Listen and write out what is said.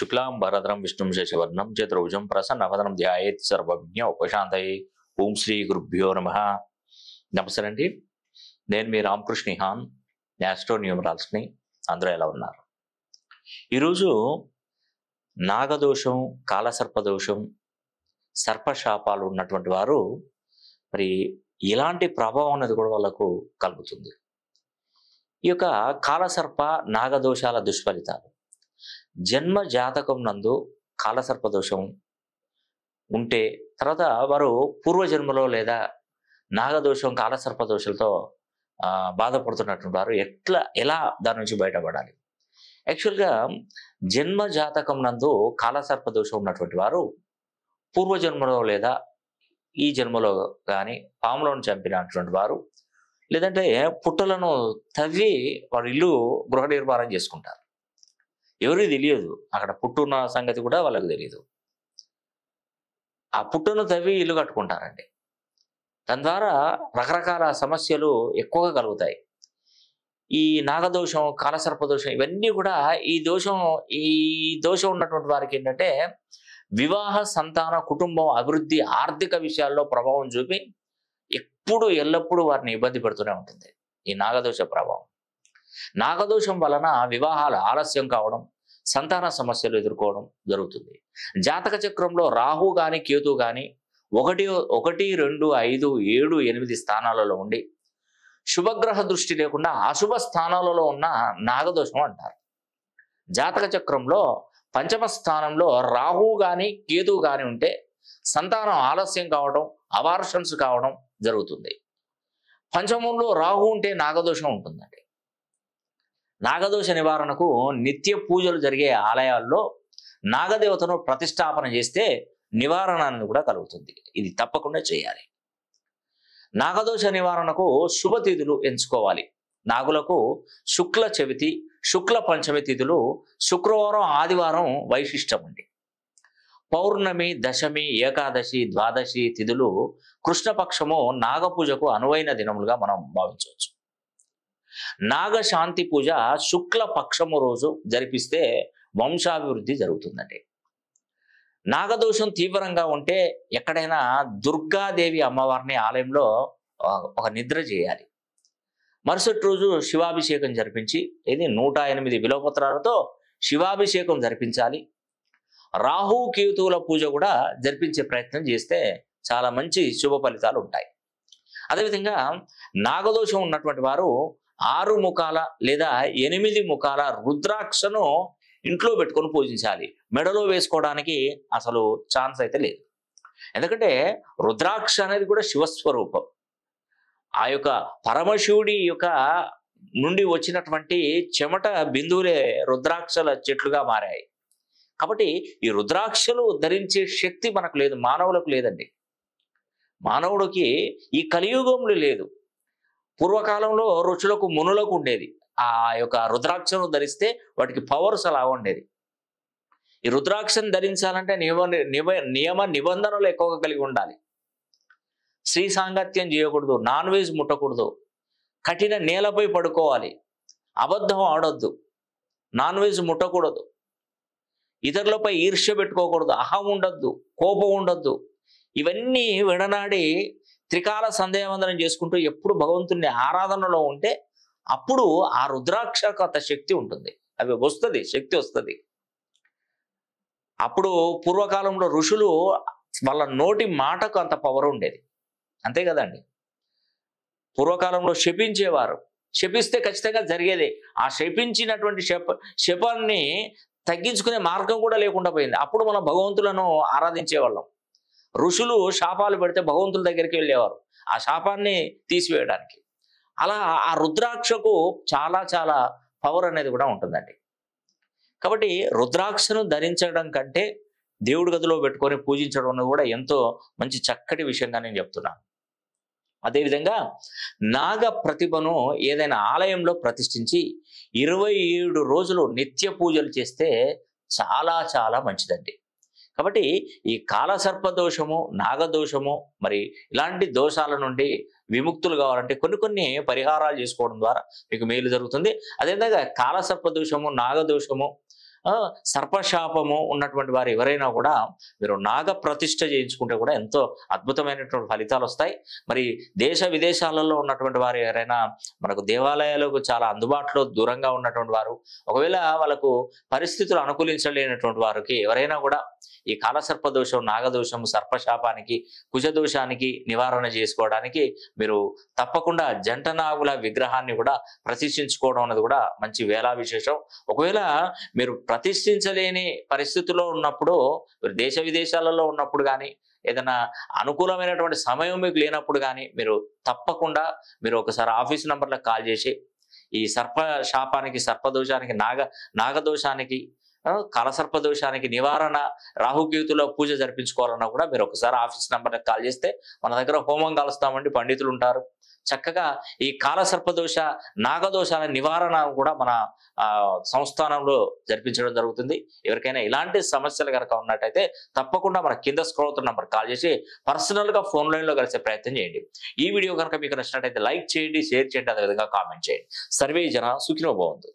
శుక్లాం భరద్రం విష్ణు శశివర్ణం చతుర్భుజం ప్రసన్నవదనం ధ్యాయత్ సర్వజ్ఞ ఉపశాంతయ్ ఓం శ్రీ గురుభ్యో నమ నమస్తే అండి నేను మీ రామకృష్ణ హాన్ న్యాస్ట్రో న్యూమరాల్స్ని అందరూ ఎలా ఉన్నారు ఈరోజు నాగదోషం కాలసర్పదోషం సర్పశాపాలు ఉన్నటువంటి వారు మరి ఇలాంటి ప్రభావం అనేది కూడా వాళ్ళకు కలుగుతుంది ఈ యొక్క కాలసర్ప నాగదోషాల దుష్ఫలితాలు జన్మ జాతకం నందు కాలసర్పదోషం ఉంటే తర్వాత వారు పూర్వజన్మలో లేదా నాగదోషం కాలసర్పదోషాలతో బాధపడుతున్నట్టున్నారు ఎట్లా ఎలా దాని నుంచి బయటపడాలి యాక్చువల్గా జన్మ జాతకం నందు కాలసర్పదోషం ఉన్నటువంటి వారు పూర్వజన్మలో లేదా ఈ జన్మలో కానీ పాములను చంపినటువంటి వారు లేదంటే పుట్టలను తవ్వి వారి ఇల్లు గృహ నిర్మాణం చేసుకుంటారు ఎవరు తెలియదు అక్కడ పుట్టున్న సంగతి కూడా వాళ్ళకి తెలియదు ఆ పుట్టును తవ్వి ఇల్లు కట్టుకుంటారండి దాని ద్వారా రకరకాల సమస్యలు ఎక్కువగా కలుగుతాయి ఈ నాగదోషం కాలసర్ప దోషం ఇవన్నీ కూడా ఈ దోషం ఈ దోషం ఉన్నటువంటి వారికి ఏంటంటే వివాహ సంతాన కుటుంబం అభివృద్ధి ఆర్థిక విషయాల్లో ప్రభావం చూపి ఎప్పుడు ఎల్లప్పుడూ వారిని ఇబ్బంది పెడుతూనే ఉంటుంది ఈ నాగదోష ప్రభావం నాగదోషం వలన వివాహాలు ఆలస్యం కావడం సంతాన సమస్యలు ఎదుర్కోవడం జరుగుతుంది జాతక చక్రంలో రాహు గాని కేతు గాని ఒకటి ఒకటి రెండు ఐదు ఏడు ఎనిమిది స్థానాలలో ఉండి శుభగ్రహ దృష్టి లేకుండా అశుభ స్థానాలలో ఉన్న నాగదోషం అంటారు జాతక చక్రంలో పంచమ స్థానంలో రాహు గాని కేతు గాని ఉంటే సంతానం ఆలస్యం కావడం అవార్షన్స్ కావడం జరుగుతుంది పంచమంలో రాహు ఉంటే నాగదోషం ఉంటుందండి నాగదోష నివారణకు నిత్య పూజలు జరిగే ఆలయాల్లో నాగదేవతను ప్రతిష్టాపన చేస్తే నివారణాన్ని కూడా కలుగుతుంది ఇది తప్పకుండా చేయాలి నాగదోష నివారణకు శుభతిథులు ఎంచుకోవాలి నాగులకు శుక్ల చవితి శుక్ల పంచమి తిథులు శుక్రవారం ఆదివారం వైశిష్టం ఉంది పౌర్ణమి దశమి ఏకాదశి ద్వాదశి తిథులు కృష్ణపక్షము నాగపూజకు అనువైన దినములుగా మనం భావించవచ్చు నాగశాంతి పూజ శుక్ల పక్షము రోజు జరిపిస్తే వంశాభివృద్ధి జరుగుతుందండి నాగదోషం తీవ్రంగా ఉంటే ఎక్కడైనా దుర్గాదేవి అమ్మవారిని ఆలయంలో ఒక నిద్ర చేయాలి మరుసటి రోజు శివాభిషేకం జరిపించి ఇది నూట ఎనిమిది విలోపత్రాలతో శివాభిషేకం జరిపించాలి రాహు కేతువుల పూజ కూడా జరిపించే ప్రయత్నం చేస్తే చాలా మంచి శుభ ఫలితాలు ఉంటాయి అదేవిధంగా నాగదోషం ఉన్నటువంటి వారు ఆరు ముఖాల లేదా ఎనిమిది ముఖాల రుద్రాక్షను ఇంట్లో పెట్టుకొని పూజించాలి మెడలో వేసుకోవడానికి అసలు ఛాన్స్ అయితే లేదు ఎందుకంటే రుద్రాక్ష అనేది కూడా శివస్వరూపం ఆ యొక్క పరమశివుడి యొక్క నుండి వచ్చినటువంటి చెమట బిందువులే రుద్రాక్షల చెట్లుగా మారాయి కాబట్టి ఈ రుద్రాక్షలు ధరించే శక్తి మనకు లేదు మానవులకు లేదండి మానవుడికి ఈ కలియుగంలో లేదు పూర్వకాలంలో ఋషులకు మునులకు ఉండేది ఆ యొక్క రుద్రాక్షను ధరిస్తే వాటికి పవర్స్ అలా ఉండేది ఈ రుద్రాక్షను ధరించాలంటే నియమ నియమ నిబంధనలు ఎక్కువగా కలిగి ఉండాలి స్త్రీ సాంగత్యం చేయకూడదు నాన్ వెజ్ ముట్టకూడదు కఠిన నేలపై పడుకోవాలి అబద్ధం ఆడొద్దు నాన్ వెజ్ ముట్టకూడదు ఇతరులపై ఈర్ష్య పెట్టుకోకూడదు అహం ఉండొద్దు కోపం ఉండొద్దు ఇవన్నీ విడనాడి త్రికాల సందేహవందనం చేసుకుంటూ ఎప్పుడు భగవంతుని ఆరాధనలో ఉంటే అప్పుడు ఆ రుద్రాక్షకత శక్తి ఉంటుంది అవి వస్తుంది శక్తి వస్తుంది అప్పుడు పూర్వకాలంలో ఋషులు వాళ్ళ నోటి మాటకు అంత పవర్ ఉండేది అంతే కదండి పూర్వకాలంలో శపించేవారు శపిస్తే ఖచ్చితంగా జరిగేది ఆ శపించినటువంటి శప శపాన్ని తగ్గించుకునే మార్గం కూడా లేకుండా పోయింది అప్పుడు మనం భగవంతులను ఆరాధించేవాళ్ళం ఋషులు శాపాలు పెడితే భగవంతుల దగ్గరికి వెళ్ళేవారు ఆ శాపాన్ని తీసివేయడానికి అలా ఆ రుద్రాక్షకు చాలా చాలా పవర్ అనేది కూడా ఉంటుందండి కాబట్టి రుద్రాక్షను ధరించడం కంటే దేవుడి గదిలో పెట్టుకొని పూజించడం అన్నది కూడా ఎంతో మంచి చక్కటి విషయంగా నేను చెప్తున్నాను అదేవిధంగా నాగ ప్రతిభను ఏదైనా ఆలయంలో ప్రతిష్ఠించి ఇరవై ఏడు రోజులు నిత్య పూజలు చేస్తే చాలా చాలా మంచిదండి కాబట్టి ఈ కాలసర్ప దోషము నాగదోషము మరి ఇలాంటి దోషాల నుండి విముక్తులు కావాలంటే కొన్ని కొన్ని పరిహారాలు చేసుకోవడం ద్వారా మీకు మేలు జరుగుతుంది అదేవిధంగా కాలసర్ప దోషము నాగదోషము సర్పశాపము ఉన్నటువంటి వారు ఎవరైనా కూడా మీరు నాగ ప్రతిష్ట చేయించుకుంటే కూడా ఎంతో అద్భుతమైనటువంటి ఫలితాలు వస్తాయి మరి దేశ విదేశాలలో ఉన్నటువంటి వారు ఎవరైనా మనకు దేవాలయాలకు చాలా అందుబాటులో దూరంగా ఉన్నటువంటి వారు ఒకవేళ వాళ్ళకు పరిస్థితులు అనుకూలించలేనటువంటి వారికి ఎవరైనా కూడా ఈ కాలసర్ప దోషం నాగదోషం సర్పశాపానికి కుజదోషానికి నివారణ చేసుకోవడానికి మీరు తప్పకుండా జంట నాగుల విగ్రహాన్ని కూడా ప్రతిష్ఠించుకోవడం అనేది కూడా మంచి వేళా విశేషం ఒకవేళ మీరు ప్రతిష్ఠించలేని పరిస్థితుల్లో ఉన్నప్పుడు దేశ విదేశాలలో ఉన్నప్పుడు కానీ ఏదైనా అనుకూలమైనటువంటి సమయం మీకు లేనప్పుడు కానీ మీరు తప్పకుండా మీరు ఒకసారి ఆఫీస్ నెంబర్లకు కాల్ చేసి ఈ సర్ప శాపానికి సర్పదోషానికి నాగ నాగదోషానికి కలసర్ప దోషానికి నివారణ రాహుకేతులో పూజ జరిపించుకోవాలన్నా కూడా మీరు ఒకసారి ఆఫీస్ నెంబర్కి కాల్ చేస్తే మన దగ్గర హోమం కాలుస్తామండి పండితులు ఉంటారు చక్కగా ఈ కాలసర్ప దోష నాగదోషాల నివారణ కూడా మన సంస్థానంలో జరిపించడం జరుగుతుంది ఎవరికైనా ఇలాంటి సమస్యలు కనుక ఉన్నట్టయితే తప్పకుండా మన కింద స్క్రోల్ నెంబర్ కాల్ చేసి పర్సనల్గా ఫోన్ లైన్లో కలిసే ప్రయత్నం చేయండి ఈ వీడియో కనుక మీకు నచ్చినట్టయితే లైక్ చేయండి షేర్ చేయండి అదేవిధంగా కామెంట్ చేయండి సర్వే జన సుఖినో బాగుంది